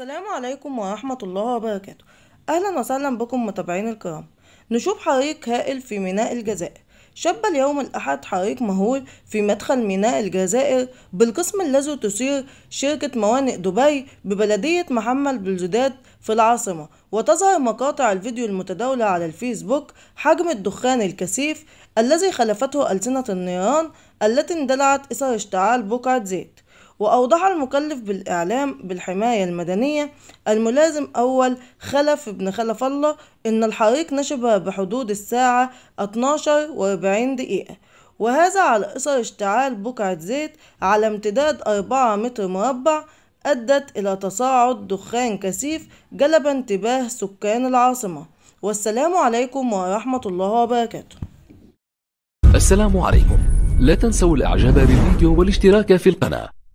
السلام عليكم ورحمة الله وبركاته أهلا وسهلا بكم متابعين الكرام نشوف حريق هائل في ميناء الجزائر شب اليوم الأحد حريق مهول في مدخل ميناء الجزائر بالقسم الذي تسير شركة موانئ دبي ببلدية محمل بلزداد في العاصمة وتظهر مقاطع الفيديو المتداولة على الفيسبوك حجم الدخان الكثيف الذي خلفته ألسنة النيران التي اندلعت إثر اشتعال بقعة زيت وأوضح المكلف بالإعلام بالحماية المدنية الملازم أول خلف ابن خلف الله إن الحريق نشب بحدود الساعة 12 و40 دقيقة وهذا على أثر اشتعال بقعة زيت على امتداد 4 متر مربع أدت إلى تصاعد دخان كثيف جلب انتباه سكان العاصمة والسلام عليكم ورحمة الله وبركاته السلام عليكم لا تنسوا الإعجاب بالفيديو والاشتراك في القناة